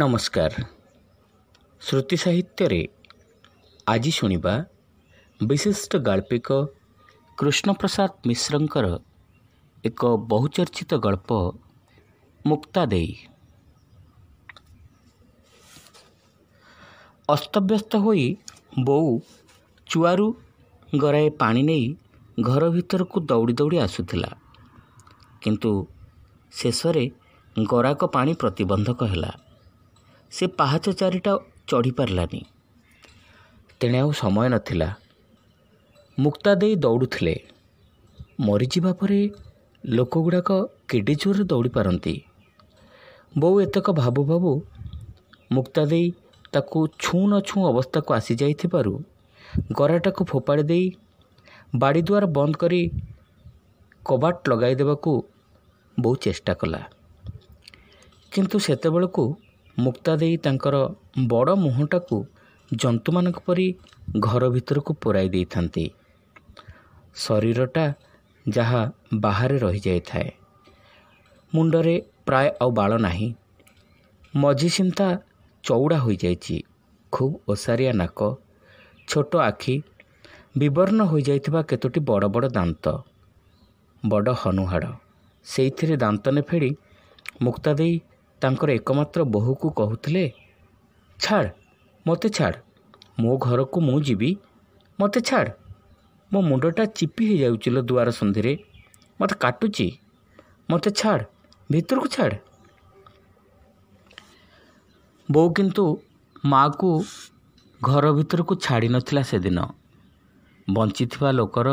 ନମସ୍କାର ଶ୍ରୁତି ସାହିତ୍ୟରେ ଆଜି ଶୁଣିବା ବିଶିଷ୍ଟ ଗାଳ୍ପିକ କୃଷ୍ଣପ୍ରସାଦ ମିଶ୍ରଙ୍କର ଏକ ବହୁଚର୍ଚ୍ଚିତ ଗଳ୍ପ ମୁକ୍ତା ଦେଇ ଅସ୍ତବ୍ୟସ୍ତ ହୋଇ ବୋଉ ଚୁଆରୁ ଗରାଏ ପାଣି ନେଇ ଘର ଭିତରକୁ ଦୌଡ଼ି ଦୌଡ଼ି ଆସୁଥିଲା କିନ୍ତୁ ଶେଷରେ ଗରାକ ପାଣି ପ୍ରତିବନ୍ଧକ ହେଲା ସେ ପାହାଚ ଚାରିଟା ଚଢ଼ିପାରିଲାନି ତେଣେ ଆଉ ସମୟ ନଥିଲା ମୁକ୍ତା ଦେଇ ଦୌଡ଼ୁଥିଲେ ମରିଯିବା ପରେ ଲୋକଗୁଡ଼ାକ କିଡ଼ି ଜୋରରେ ଦୌଡ଼ିପାରନ୍ତି ବୋଉ ଏତକ ଭାବୁ ଭାବୁ ମୁକ୍ତା ଦେଇ ତାକୁ ଛୁଁ ନ ଛୁଁ ଅବସ୍ଥାକୁ ଆସିଯାଇଥିବାରୁ ଗରାଟାକୁ ଫୋପାଡ଼ି ଦେଇ ବାଡ଼ିଦୁଆର ବନ୍ଦ କରି କବାଟ ଲଗାଇଦେବାକୁ ବହୁ ଚେଷ୍ଟା କଲା କିନ୍ତୁ ସେତେବେଳକୁ ମୁକ୍ତା ଦେଇ ତାଙ୍କର ବଡ଼ ମୁହଁଟାକୁ ଜନ୍ତୁମାନଙ୍କ ପରି ଘର ଭିତରକୁ ପୁରାଇ ଦେଇଥାନ୍ତି ଶରୀରଟା ଯାହା ବାହାରେ ରହିଯାଇଥାଏ ମୁଣ୍ଡରେ ପ୍ରାୟ ଆଉ ବାଳ ନାହିଁ ମଝି ସିନ୍ତା ଚଉଡ଼ା ହୋଇଯାଇଛି ଖୁବ୍ ଓସାରିଆ ନାକ ଛୋଟ ଆଖି ବିବର୍ଣ୍ଣ ହୋଇଯାଇଥିବା କେତୋଟି ବଡ଼ ବଡ଼ ଦାନ୍ତ ବଡ଼ ହନୁହାଡ଼ ସେଇଥିରେ ଦାନ୍ତ ନେଫେଡ଼ି ମୁକ୍ତା ଦେଇ ତାଙ୍କର ଏକମାତ୍ର ବୋହୂକୁ କହୁଥିଲେ ଛାଡ଼ ମୋତେ ଛାଡ଼ ମୋ ଘରକୁ ମୁଁ ଯିବି ମୋତେ ଛାଡ଼ ମୋ ମୁଣ୍ଡଟା ଚିପି ହେଇଯାଉଛି ଲୋ ଦୁଆର ସନ୍ଧିରେ ମୋତେ କାଟୁଛି ମୋତେ ଛାଡ଼ ଭିତରକୁ ଛାଡ଼ ବୋଉ କିନ୍ତୁ ମାଆକୁ ଘର ଭିତରକୁ ଛାଡ଼ିନଥିଲା ସେଦିନ ବଞ୍ଚିଥିବା ଲୋକର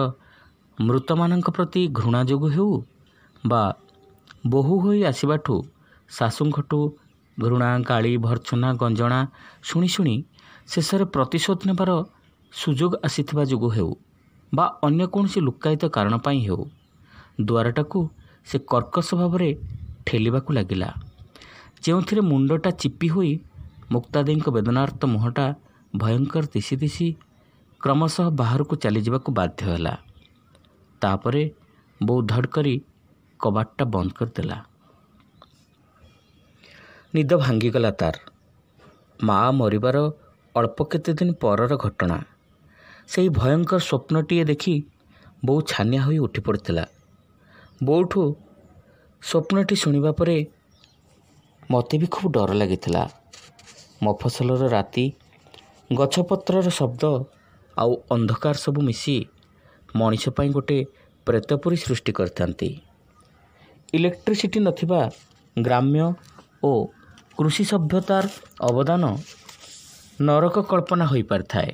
ମୃତମାନଙ୍କ ପ୍ରତି ଘୃଣା ଯୋଗୁଁ ହେଉ ବା ବୋହୂ ହୋଇ ଆସିବାଠୁ ଶାଶୁଙ୍କଠୁ ଘୃଣା ଗାଳି ଭର୍ଛନା ଗଞ୍ଜଣା ଶୁଣି ଶୁଣି ଶେଷରେ ପ୍ରତିଶୋଧ ନେବାର ସୁଯୋଗ ଆସିଥିବା ଯୋଗୁଁ ହେଉ ବା ଅନ୍ୟ କୌଣସି ଲୁକାୟିତ କାରଣ ପାଇଁ ହେଉ ଦୁଆରଟାକୁ ସେ କର୍କଶ ଭାବରେ ଠେଲିବାକୁ ଲାଗିଲା ଯେଉଁଥିରେ ମୁଣ୍ଡଟା ଚିପି ହୋଇ ମୁକ୍ତାଦେଙ୍କ ବେଦନାର୍ଥ ମୁହଁଟା ଭୟଙ୍କର ଦିଶି ଦିଶି କ୍ରମଶଃ ବାହାରକୁ ଚାଲିଯିବାକୁ ବାଧ୍ୟ ହେଲା ତାପରେ ବୋଉ ଧଡ଼ କରି କବାଟଟା ବନ୍ଦ କରିଦେଲା ନିଦ ଭାଙ୍ଗିଗଲା ତାର ମା ମରିବାର ଅଳ୍ପ କେତେଦିନ ପରର ଘଟଣା ସେହି ଭୟଙ୍କର ସ୍ୱପ୍ନଟିଏ ଦେଖି ବୋଉ ଛାନିଆ ହୋଇ ଉଠି ପଡ଼ିଥିଲା ବୋଉଠୁ ସ୍ୱପ୍ନଟି ଶୁଣିବା ପରେ ମୋତେ ବି ଖୁବ୍ ଡର ଲାଗିଥିଲା ମଫସଲର ରାତି ଗଛପତ୍ରର ଶବ୍ଦ ଆଉ ଅନ୍ଧକାର ସବୁ ମିଶି ମଣିଷ ପାଇଁ ଗୋଟିଏ ପ୍ରେତପୁରି ସୃଷ୍ଟି କରିଥାନ୍ତି ଇଲେକ୍ଟ୍ରିସିଟି ନଥିବା ଗ୍ରାମ୍ୟ ଓ କୃଷି ସଭ୍ୟତାର ଅବଦାନ ନରକ କଳ୍ପନା ହୋଇପାରିଥାଏ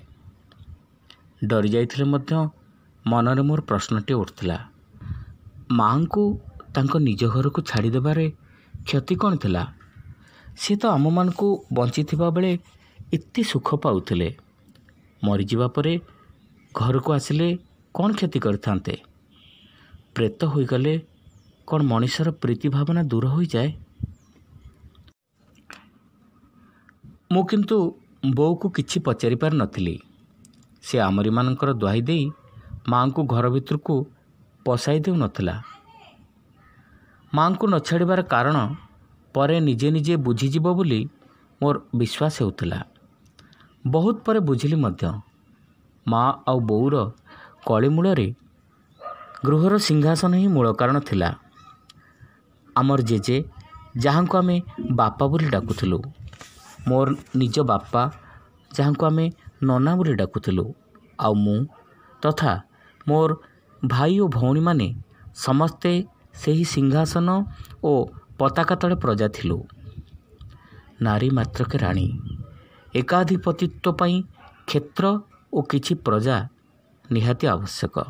ଡରିଯାଇଥିଲେ ମଧ୍ୟ ମନରେ ମୋର ପ୍ରଶ୍ନଟି ଉଠିଥିଲା ମାଙ୍କୁ ତାଙ୍କ ନିଜ ଘରକୁ ଛାଡ଼ିଦେବାରେ କ୍ଷତି କ'ଣ ଥିଲା ସିଏ ତ ଆମମାନଙ୍କୁ ବଞ୍ଚିଥିବା ବେଳେ ଏତେ ସୁଖ ପାଉଥିଲେ ମରିଯିବା ପରେ ଘରକୁ ଆସିଲେ କ'ଣ କ୍ଷତି କରିଥାନ୍ତେ ପ୍ରେତ ହୋଇଗଲେ କ'ଣ ମଣିଷର ପ୍ରୀତି ଭାବନା ଦୂର ହୋଇଯାଏ ମୁଁ କିନ୍ତୁ ବୋଉକୁ କିଛି ପଚାରିପାରିନଥିଲି ସେ ଆମରିମାନଙ୍କର ଦୁହାଇ ଦେଇ ମା'ଙ୍କୁ ଘର ଭିତରକୁ ପଶାଇ ଦେଉନଥିଲା ମା'ଙ୍କୁ ନ ଛାଡ଼ିବାର କାରଣ ପରେ ନିଜେ ନିଜେ ବୁଝିଯିବ ବୋଲି ମୋର ବିଶ୍ୱାସ ହେଉଥିଲା ବହୁତ ପରେ ବୁଝିଲି ମଧ୍ୟ ମା' ଆଉ ବୋଉର କଳିମୂଳରେ ଗୃହର ସିଂହାସନ ହିଁ ମୂଳ କାରଣ ଥିଲା ଆମର ଜେଜେ ଯାହାଙ୍କୁ ଆମେ ବାପା ବୋଲି ଡାକୁଥିଲୁ ମୋର ନିଜ ବାପା ଯାହାଙ୍କୁ ଆମେ ନନା ବୋଲି ଡାକୁଥିଲୁ ଆଉ ମୁଁ ତଥା ମୋର ଭାଇ ଓ ଭଉଣୀମାନେ ସମସ୍ତେ ସେହି ସିଂହାସନ ଓ ପତାକା ତଳେ ପ୍ରଜା ଥିଲୁ ନାରୀ ମାତ୍ରକେ ରାଣୀ ଏକାଧିପତିତ୍ୱ ପାଇଁ କ୍ଷେତ୍ର ଓ କିଛି ପ୍ରଜା ନିହାତି ଆବଶ୍ୟକ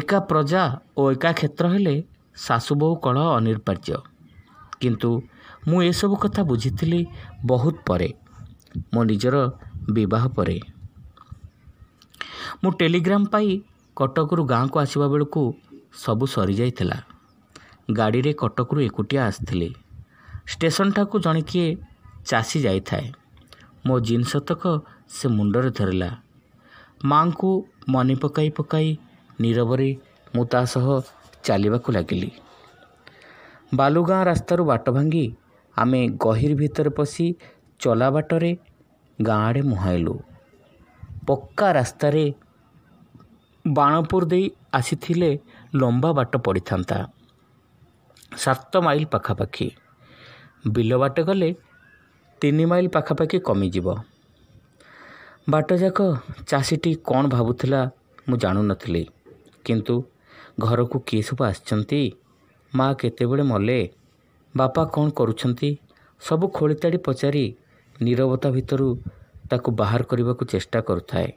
ଏକା ପ୍ରଜା ଓ ଏକା କ୍ଷେତ୍ର ହେଲେ ଶାଶୁବୋହୁ କଳ ଅନିର୍ପାର୍ଯ୍ୟ କିନ୍ତୁ ମୁଁ ଏସବୁ କଥା ବୁଝିଥିଲି ବହୁତ ପରେ ମୋ ନିଜର ବିବାହ ପରେ ମୁଁ ଟେଲିଗ୍ରାମ ପାଇ କଟକରୁ ଗାଁକୁ ଆସିବା ବେଳକୁ ସବୁ ସରିଯାଇଥିଲା ଗାଡ଼ିରେ କଟକରୁ ଏକୁଟିଆ ଆସିଥିଲି ଷ୍ଟେସନଟାକୁ ଜଣେ କିଏ ଚାଷୀ ଯାଇଥାଏ ମୋ ଜିନିଷ ତକ ସେ ମୁଣ୍ଡରେ ଧରିଲା ମାଆଙ୍କୁ ମନେ ପକାଇ ପକାଇ ନିରବରେ ମୁଁ ତା ସହ ଚାଲିବାକୁ ଲାଗିଲି ବାଲୁଗାଁ ରାସ୍ତାରୁ ବାଟ ଭାଙ୍ଗି ଆମେ ଗହୀର ଭିତରେ ପଶି ଚଲା ବାଟରେ ଗାଁ ଆଡ଼େ ମୁହାଁଇଲୁ ପକ୍କା ରାସ୍ତାରେ ବାଣପୁର ଦେଇ ଆସିଥିଲେ ଲମ୍ବା ବାଟ ପଡ଼ିଥାନ୍ତା ସାତ ମାଇଲ ପାଖାପାଖି ବିଲ ବାଟ ଗଲେ ତିନି ମାଇଲ ପାଖାପାଖି କମିଯିବ ବାଟଯାକ ଚାଷୀଟି କ'ଣ ଭାବୁଥିଲା ମୁଁ ଜାଣୁନଥିଲି କିନ୍ତୁ ଘରକୁ କିଏ ସବୁ ଆସିଛନ୍ତି ମା' କେତେବେଳେ ମଲେ ବାପା କ'ଣ କରୁଛନ୍ତି ସବୁ ଖୋଳିତାଡ଼ି ପଚାରି ନିରବତା ଭିତରୁ ତାକୁ ବାହାର କରିବାକୁ ଚେଷ୍ଟା କରୁଥାଏ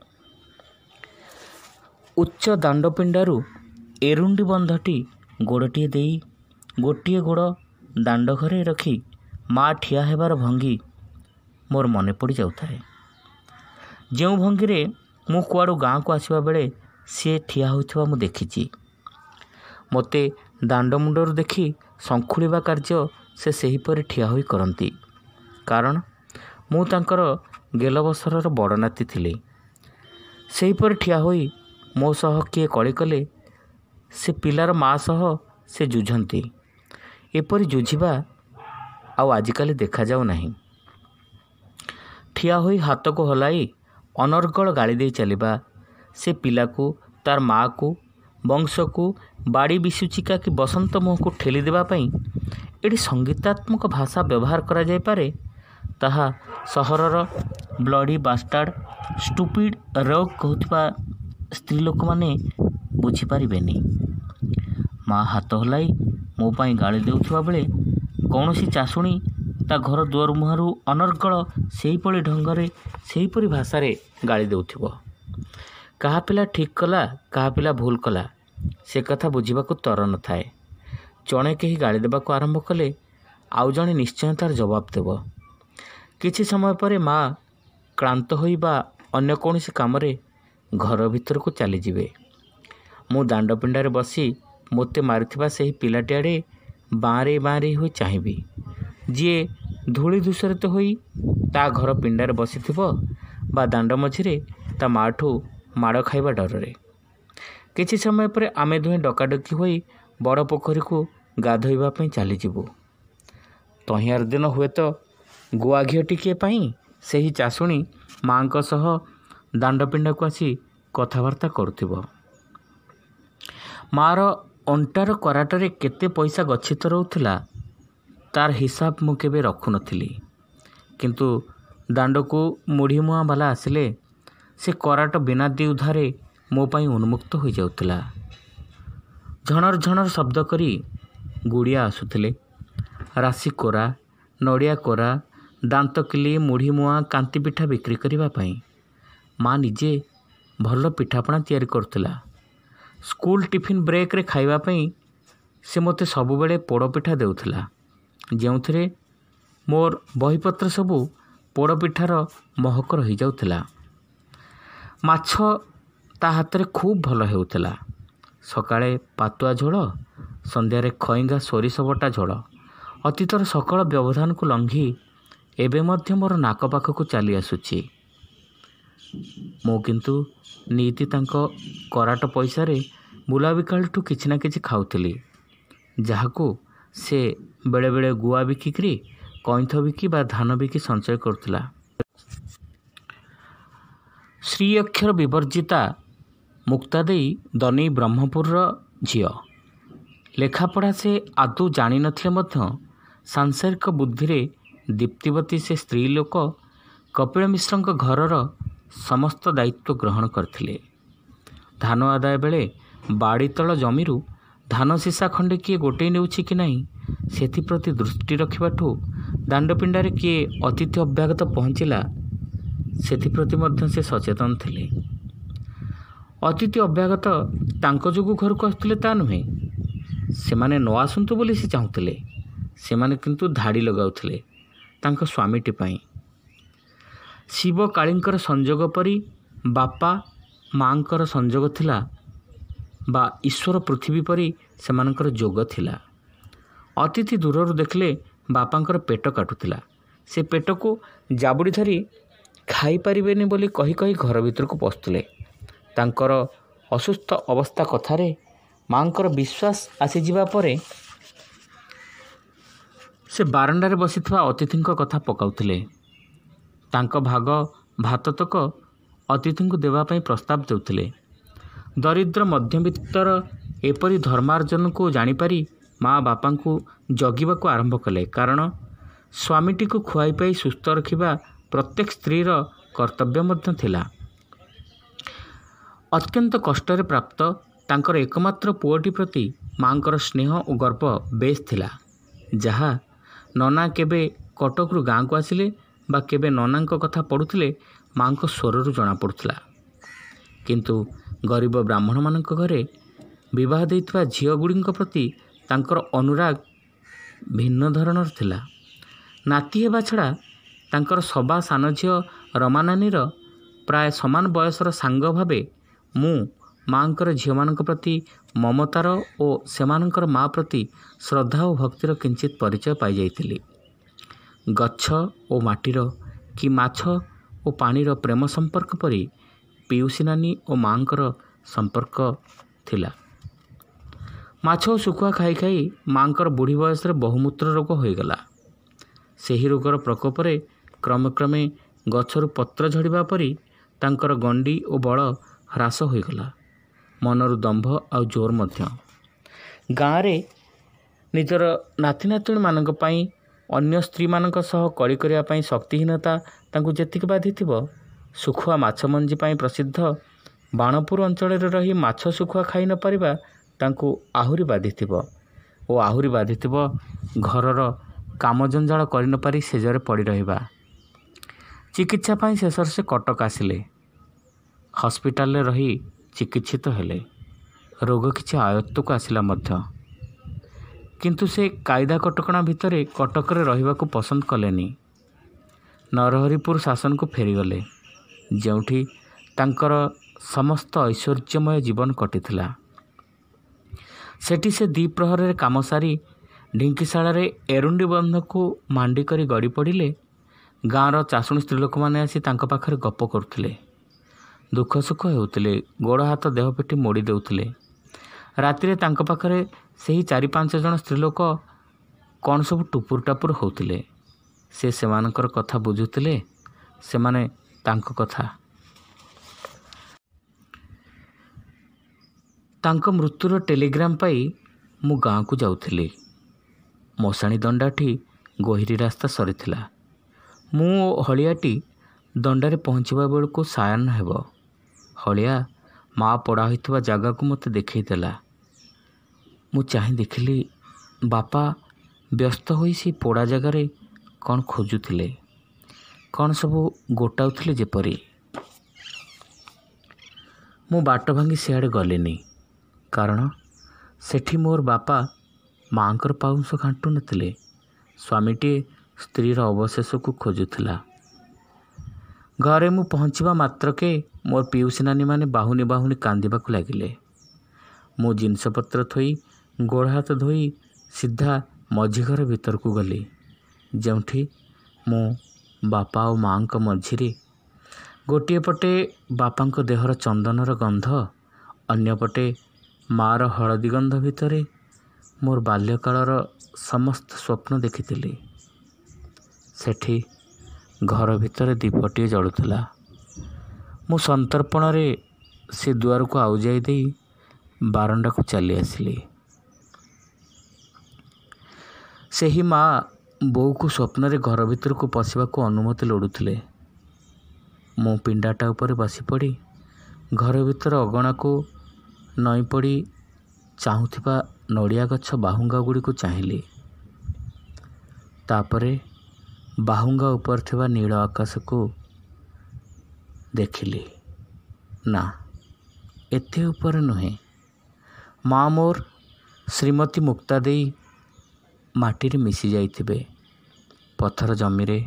ଉଚ୍ଚ ଦାଣ୍ଡପିଣ୍ଡାରୁ ଏରୁଣ୍ଡି ବନ୍ଧଟି ଗୋଡ଼ଟିଏ ଦେଇ ଗୋଟିଏ ଗୋଡ଼ ଦାଣ୍ଡ ଘରେ ରଖି ମା' ଠିଆ ହେବାର ଭଙ୍ଗୀ ମୋର ମନେ ପଡ଼ିଯାଉଥାଏ ଯେଉଁ ଭଙ୍ଗୀରେ ମୁଁ କୁଆଡ଼ୁ ଗାଁକୁ ଆସିବା ବେଳେ ସିଏ ଠିଆ ହୋଇଥିବା ମୁଁ ଦେଖିଛି ମୋତେ ଦାଣ୍ଡ ମୁଣ୍ଡରୁ ଦେଖି ଶଙ୍ଖୁଳିବା କାର୍ଯ୍ୟ ସେ ସେହିପରି ଠିଆ ହୋଇ କରନ୍ତି କାରଣ ମୁଁ ତାଙ୍କର ଗେଲ ବର୍ଷର ବଡ଼ ନାତି ଥିଲି ସେହିପରି ଠିଆ ହୋଇ ମୋ ସହ କିଏ କଳି କଲେ ସେ ପିଲାର ମା' ସହ ସେ ଯୁଝନ୍ତି ଏପରି ଯୁଝିବା ଆଉ ଆଜିକାଲି ଦେଖାଯାଉ ନାହିଁ ଠିଆ ହୋଇ ହାତକୁ ହଲାଇ ଅନର୍ଗଳ ଗାଳି ଦେଇ ଚାଲିବା ସେ ପିଲାକୁ ତାର ମା'କୁ ବଂଶକୁ ବାଡ଼ି ବିଶୁଚିକା କି ବସନ୍ତ ମୁହଁକୁ ଠେଲି ଦେବା ପାଇଁ ଏଠି ସଙ୍ଗୀତାତ୍ମକ ଭାଷା ବ୍ୟବହାର କରାଯାଇପାରେ ତାହା ସହରର ବ୍ଲଡି ବାଷ୍ଟାର୍ଡ଼ ଷ୍ଟୁପିଡ଼ ରୋଗ କହୁଥିବା ସ୍ତ୍ରୀ ଲୋକମାନେ ବୁଝିପାରିବେନି ମା' ହାତ ହଲାଇ ମୋ ପାଇଁ ଗାଳି ଦେଉଥିବା ବେଳେ କୌଣସି ଚାଷୁଣୀ ତା ଘର ଦୁଆର ମୁହଁରୁ ଅନର୍ଗଳ ସେହିପରି ଢଙ୍ଗରେ ସେହିପରି ଭାଷାରେ ଗାଳି ଦେଉଥିବ କାହା ପିଲା ଠିକ୍ କଲା କାହା ପିଲା ଭୁଲ କଲା ସେ କଥା ବୁଝିବାକୁ ତର ନଥାଏ ଜଣେ କେହି ଗାଳି ଦେବାକୁ ଆରମ୍ଭ କଲେ ଆଉ ଜଣେ ନିଶ୍ଚୟ ତା'ର ଜବାବ ଦେବ କିଛି ସମୟ ପରେ ମା' କ୍ଳାନ୍ତ ହୋଇ ବା ଅନ୍ୟ କୌଣସି କାମରେ ଘର ଭିତରକୁ ଚାଲିଯିବେ ମୁଁ ଦାଣ୍ଡପିଣ୍ଡାରେ ବସି ମୋତେ ମାରିଥିବା ସେହି ପିଲାଟି ଆଡ଼େ ବାଁରେ ବାଁରେ ହୋଇ ଚାହିଁବି ଯିଏ ଧୂଳି ଧୂଷରିତ ହୋଇ ତା ଘର ପିଣ୍ଡାରେ ବସିଥିବ ବା ଦାଣ୍ଡ ମଝିରେ ତା ମାଠୁ ମାଡ଼ ଖାଇବା ଡରରେ କିଛି ସମୟ ପରେ ଆମେ ଦୁହେଁ ଡକାଡକି ହୋଇ ବଡ଼ ପୋଖରୀକୁ ଗାଧୋଇବା ପାଇଁ ଚାଲିଯିବୁ ତହିଁଆର ଦିନ ହୁଏତ ଗୁଆ ଘିଅ ଟିକିଏ ପାଇଁ ସେହି ଚାଷୁଣୀ ମାଆଙ୍କ ସହ ଦାଣ୍ଡପିଣ୍ଡକୁ ଆସି କଥାବାର୍ତ୍ତା କରୁଥିବ ମାଆର ଅଣ୍ଟାର କରାଟରେ କେତେ ପଇସା ଗଚ୍ଛିତ ରହୁଥିଲା ତାର ହିସାବ ମୁଁ କେବେ ରଖୁନଥିଲି କିନ୍ତୁ ଦାଣ୍ଡକୁ ମୁଢ଼ିମୁହାଁ ବାଲା ଆସିଲେ ସେ କରାଟ ବିନା ଦିଉଧାରେ ମୋ ପାଇଁ ଉନ୍ମୁକ୍ତ ହୋଇଯାଉଥିଲା ଝଣର ଝଣର ଶବ୍ଦ କରି ଗୁଡ଼ିଆ ଆସୁଥିଲେ ରାଶି କୋରା ନଡ଼ିଆ କୋରା ଦାନ୍ତକିଲି ମୁଢ଼ି ମୁଆଁ କାନ୍ତି ପିଠା ବିକ୍ରି କରିବା ପାଇଁ ମା ନିଜେ ଭଲ ପିଠାପଣା ତିଆରି କରୁଥିଲା ସ୍କୁଲ ଟିଫିନ୍ ବ୍ରେକ୍ରେ ଖାଇବା ପାଇଁ ସେ ମୋତେ ସବୁବେଳେ ପୋଡ଼ପିଠା ଦେଉଥିଲା ଯେଉଁଥିରେ ମୋର ବହିପତ୍ର ସବୁ ପୋଡ଼ପିଠାର ମହକ ରହିଯାଉଥିଲା ମାଛ ତା ହାତରେ ଖୁବ୍ ଭଲ ହେଉଥିଲା ସକାଳେ ପାତୁଆ ଝୋଳ ସନ୍ଧ୍ୟାରେ ଖଇଙ୍ଗା ସୋରିଷ ବଟା ଝୋଳ ଅତୀତର ସକାଳ ବ୍ୟବଧାନକୁ ଲଙ୍ଘି ଏବେ ମଧ୍ୟ ମୋର ନାକ ପାଖକୁ ଚାଲି ଆସୁଛି ମୁଁ କିନ୍ତୁ ନିତି ତାଙ୍କ କରାଟ ପଇସାରେ ବୁଲାବିକାଳଠୁ କିଛି ନା କିଛି ଖାଉଥିଲି ଯାହାକୁ ସେ ବେଳେବେଳେ ଗୁଆ ବିକିକରି କଇଁଥ ବିକି ବା ଧାନ ବିକି ସଞ୍ଚୟ କରୁଥିଲା ଶ୍ରୀ ଅକ୍ଷର ବିବର୍ଜିତା ମୁକ୍ତା ଦେଇ ଦନେଇ ବ୍ରହ୍ମପୁରର ଝିଅ ଲେଖାପଢ଼ା ସେ ଆଦୌ ଜାଣିନଥିଲେ ମଧ୍ୟ ସାଂସାରିକ ବୁଦ୍ଧିରେ ଦୀପ୍ତିବତୀ ସେ ସ୍ତ୍ରୀ ଲୋକ କପିଳ ମିଶ୍ରଙ୍କ ଘରର ସମସ୍ତ ଦାୟିତ୍ୱ ଗ୍ରହଣ କରିଥିଲେ ଧାନ ଆଦାୟ ବେଳେ ବାଡ଼ି ତଳ ଜମିରୁ ଧାନ ସିସା ଖଣ୍ଡେ କିଏ ଗୋଟେଇ ନେଉଛି କି ନାହିଁ ସେଥିପ୍ରତି ଦୃଷ୍ଟି ରଖିବାଠୁ ଦାଣ୍ଡପିଣ୍ଡାରେ କିଏ ଅତିଥି ଅବ୍ୟାଗତ ପହଞ୍ଚିଲା ସେଥିପ୍ରତି ମଧ୍ୟ ସେ ସଚେତନ ଥିଲେ ଅତିଥି ଅବ୍ୟାଗତ ତାଙ୍କ ଯୋଗୁଁ ଘରକୁ ଆସୁଥିଲେ ତା ନୁହେଁ ସେମାନେ ନ ଆସନ୍ତୁ ବୋଲି ସେ ଚାହୁଁଥିଲେ ସେମାନେ କିନ୍ତୁ ଧାଡ଼ି ଲଗାଉଥିଲେ ତାଙ୍କ ସ୍ୱାମୀଟି ପାଇଁ ଶିବ କାଳୀଙ୍କର ସଂଯୋଗ ପରି ବାପା ମାଆଙ୍କର ସଂଯୋଗ ଥିଲା ବା ଈଶ୍ୱର ପୃଥିବୀ ପରି ସେମାନଙ୍କର ଯୋଗ ଥିଲା ଅତିଥି ଦୂରରୁ ଦେଖିଲେ ବାପାଙ୍କର ପେଟ କାଟୁଥିଲା ସେ ପେଟକୁ ଜାବୁଡ଼ି ଧରି ଖାଇପାରିବେନି ବୋଲି କହି କହି ଘର ଭିତରକୁ ପଶୁଥିଲେ ତାଙ୍କର ଅସୁସ୍ଥ ଅବସ୍ଥା କଥାରେ ମାଆଙ୍କର ବିଶ୍ୱାସ ଆସିଯିବା ପରେ ସେ ବାରଣ୍ଡାରେ ବସିଥିବା ଅତିଥିଙ୍କ କଥା ପକାଉଥିଲେ ତାଙ୍କ ଭାଗ ଭାତତକ ଅତିଥିଙ୍କୁ ଦେବା ପାଇଁ ପ୍ରସ୍ତାବ ଦେଉଥିଲେ ଦରିଦ୍ର ମଧ୍ୟବିତ୍ତର ଏପରି ଧର୍ମାର୍ଜନକୁ ଜାଣିପାରି ମା' ବାପାଙ୍କୁ ଜଗିବାକୁ ଆରମ୍ଭ କଲେ କାରଣ ସ୍ୱାମୀଟିକୁ ଖୁଆଇ ପାଇ ସୁସ୍ଥ ରଖିବା ପ୍ରତ୍ୟେକ ସ୍ତ୍ରୀର କର୍ତ୍ତବ୍ୟ ମଧ୍ୟ ଥିଲା ଅତ୍ୟନ୍ତ କଷ୍ଟରେ ପ୍ରାପ୍ତ ତାଙ୍କର ଏକମାତ୍ର ପୁଅଟି ପ୍ରତି ମାଆଙ୍କର ସ୍ନେହ ଓ ଗର୍ବ ବେଶ୍ ଥିଲା ଯାହା ନନା କେବେ କଟକରୁ ଗାଁକୁ ଆସିଲେ ବା କେବେ ନନାଙ୍କ କଥା ପଢ଼ୁଥିଲେ ମାଆଙ୍କ ସ୍ୱରରୁ ଜଣାପଡ଼ୁଥିଲା କିନ୍ତୁ ଗରିବ ବ୍ରାହ୍ମଣମାନଙ୍କ ଘରେ ବିବାହ ଦେଇଥିବା ଝିଅଗୁଡ଼ିଙ୍କ ପ୍ରତି ତାଙ୍କର ଅନୁରାଗ ଭିନ୍ନ ଧରଣର ଥିଲା ନାତି ହେବା ଛଡ଼ା ତାଙ୍କର ସବା ସାନ ଝିଅ ରମାନାନୀର ପ୍ରାୟ ସମାନ ବୟସର ସାଙ୍ଗ ଭାବେ ମୁଁ ମାଆଙ୍କର ଝିଅମାନଙ୍କ ପ୍ରତି ମମତାର ଓ ସେମାନଙ୍କର ମା ପ୍ରତି ଶ୍ରଦ୍ଧା ଓ ଭକ୍ତିର କିଞ୍ଚିତ ପରିଚୟ ପାଇଯାଇଥିଲି ଗଛ ଓ ମାଟିର କି ମାଛ ଓ ପାଣିର ପ୍ରେମ ସମ୍ପର୍କ ପରି ପିଉସୀ ନାନୀ ଓ ମାଆଙ୍କର ସମ୍ପର୍କ ଥିଲା ମାଛ ଓ ଶୁଖୁଆ ଖାଇ ଖାଇ ମାଆଙ୍କର ବୁଢ଼ୀ ବୟସରେ ବହୁମୂତ୍ର ରୋଗ ହୋଇଗଲା ସେହି ରୋଗର ପ୍ରକୋପରେ କ୍ରମେକ୍ରମେ ଗଛରୁ ପତ୍ର ଝଡ଼ିବା ପରି ତାଙ୍କର ଗଣ୍ଡି ଓ ବଳ ହ୍ରାସ ହୋଇଗଲା ମନରୁ ଦମ୍ଭ ଆଉ ଜୋର ମଧ୍ୟ ଗାଁରେ ନିଜର ନାତିନାତୁଣୀମାନଙ୍କ ପାଇଁ ଅନ୍ୟ ସ୍ତ୍ରୀମାନଙ୍କ ସହ କଳି କରିବା ପାଇଁ ଶକ୍ତିହୀନତା ତାଙ୍କୁ ଯେତିକି ବାଧିଥିବ ଶୁଖୁଆ ମାଛ ମଞ୍ଜି ପାଇଁ ପ୍ରସିଦ୍ଧ ବାଣପୁର ଅଞ୍ଚଳରେ ରହି ମାଛ ଶୁଖୁଆ ଖାଇ ନ ପାରିବା ତାଙ୍କୁ ଆହୁରି ବାଧିଥିବ ଓ ଆହୁରି ବାଧିଥିବ ଘରର କାମ ଜଞ୍ଜାଳ କରିନପାରି ସେଜରେ ପଡ଼ି ରହିବା ଚିକିତ୍ସା ପାଇଁ ଶେଷରେ ସେ କଟକ ଆସିଲେ ହସ୍ପିଟାଲରେ ରହି ଚିକିତ୍ସିତ ହେଲେ ରୋଗ କିଛି ଆୟତ୍ତକୁ ଆସିଲା ମଧ୍ୟ କିନ୍ତୁ ସେ କାଇଦା କଟକଣା ଭିତରେ କଟକରେ ରହିବାକୁ ପସନ୍ଦ କଲେନି ନରହରିପୁର ଶାସନକୁ ଫେରିଗଲେ ଯେଉଁଠି ତାଙ୍କର ସମସ୍ତ ଐଶ୍ୱର୍ଯ୍ୟମୟ ଜୀବନ କଟିଥିଲା ସେଠି ସେ ଦ୍ୱିପ୍ରହରରେ କାମ ସାରି ଢିଙ୍କିଶାଳାରେ ଏରୁଣ୍ଡି ବନ୍ଧକୁ ମାଣ୍ଡି କରି ଗଡ଼ି ପଡ଼ିଲେ ଗାଁର ଚାଷୁଣୀ ସ୍ତ୍ରୀ ଲୋକମାନେ ଆସି ତାଙ୍କ ପାଖରେ ଗପ କରୁଥିଲେ ଦୁଃଖ ସୁଖ ହେଉଥିଲେ ଗୋଡ଼ ହାତ ଦେହ ପିଠି ମୋଡ଼ି ଦେଉଥିଲେ ରାତିରେ ତାଙ୍କ ପାଖରେ ସେହି ଚାରି ପାଞ୍ଚ ଜଣ ସ୍ତ୍ରୀ ଲୋକ କ'ଣ ସବୁ ଟୁପୁର ଟାପୁର ହେଉଥିଲେ ସେ ସେମାନଙ୍କର କଥା ବୁଝୁଥିଲେ ସେମାନେ ତାଙ୍କ କଥା ତାଙ୍କ ମୃତ୍ୟୁର ଟେଲିଗ୍ରାମ ପାଇ ମୁଁ ଗାଁକୁ ଯାଉଥିଲି ମଶାଣି ଦଣ୍ଡାଠି ଗହିରି ରାସ୍ତା ସରିଥିଲା ମୁଁ ଓ ହଳିଆଟି ଦଣ୍ଡରେ ପହଞ୍ଚିବା ବେଳକୁ ସାୟନ ହେବ ହଳିଆ ମା' ପଢ଼ା ହୋଇଥିବା ଜାଗାକୁ ମୋତେ ଦେଲା ମୁଁ ଚାହିଁ ଦେଖିଲି ବାପା ବ୍ୟସ୍ତ ହୋଇ ସେ ପୋଡ଼ା ଜାଗାରେ କ'ଣ ଖୋଜୁଥିଲେ କ'ଣ ସବୁ ଗୋଟାଉଥିଲେ ଯେପରି ମୁଁ ବାଟ ଭାଙ୍ଗି ସିଆଡ଼େ ଗଲିନି କାରଣ ସେଠି ମୋର ବାପା ମାଆଙ୍କର ପାଉଁଶ ଘାଣ୍ଟୁନଥିଲେ ସ୍ୱାମୀଟିଏ ସ୍ତ୍ରୀର ଅବଶେଷକୁ ଖୋଜୁଥିଲା ଘରେ ମୁଁ ପହଞ୍ଚିବା ମାତ୍ରକେ ମୋର ପିଉସୀ ନାନୀମାନେ ବାହୁନି ବାହୁନି କାନ୍ଦିବାକୁ ଲାଗିଲେ ମୁଁ ଜିନିଷପତ୍ର ଥୋଇ ଗୋଡ଼ ହାତ ଧୋଇ ସିଧା ମଝି ଘର ଭିତରକୁ ଗଲି ଯେଉଁଠି ମୁଁ ବାପା ଆଉ ମାଆଙ୍କ ମଝିରେ ଗୋଟିଏ ପଟେ ବାପାଙ୍କ ଦେହର ଚନ୍ଦନର ଗନ୍ଧ ଅନ୍ୟପଟେ ମାଆର ହଳଦୀ ଗନ୍ଧ ଭିତରେ ମୋର ବାଲ୍ୟକାଳର ସମସ୍ତ ସ୍ୱପ୍ନ ଦେଖିଥିଲି ସେଠି ଘର ଭିତରେ ଦୀପଟିଏ ଜଳୁଥିଲା ମୁଁ ସନ୍ତର୍ପଣରେ ସେ ଦୁଆରକୁ ଆଉ ଯାଇ ଦେଇ ବାରଣ୍ଡାକୁ ଚାଲି ଆସିଲି ସେହି ମା ବୋଉକୁ ସ୍ୱପ୍ନରେ ଘର ଭିତରକୁ ପଶିବାକୁ ଅନୁମତି ଲୋଡ଼ୁଥିଲେ ମୁଁ ପିଣ୍ଡାଟା ଉପରେ ବସିପଡ଼ି ଘର ଭିତର ଅଗଣାକୁ ନଈ ପଡ଼ି ଚାହୁଁଥିବା ନଡ଼ିଆ ଗଛ ବାହୁଙ୍ଗା ଗୁଡ଼ିକୁ ଚାହିଁଲି ତାପରେ ବାହୁଙ୍ଗ ଉପରେ ଥିବା ନୀଳ ଆକାଶକୁ ଦେଖିଲି ନା ଏତେ ଉପରେ ନୁହେଁ ମା ମୋର ଶ୍ରୀମତୀ ମୁକ୍ତା ଦେଇ ମାଟିରେ ମିଶିଯାଇଥିବେ ପଥର ଜମିରେ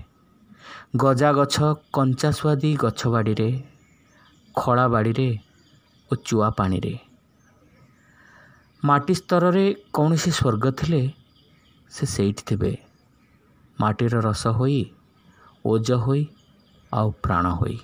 ଗଜା ଗଛ କଞ୍ଚା ସୁଆଦି ଗଛ ବାଡ଼ିରେ ଖଳା ବାଡ଼ିରେ ଓ ଚୁଆ ପାଣିରେ ମାଟି ସ୍ତରରେ କୌଣସି ସ୍ୱର୍ଗ ଥିଲେ ସେ ସେଇଠି ଥିବେ ମାଟିର ରସ ହୋଇ ଓଜ ହୋଇ ଆଉ ପ୍ରାଣ ହୋଇ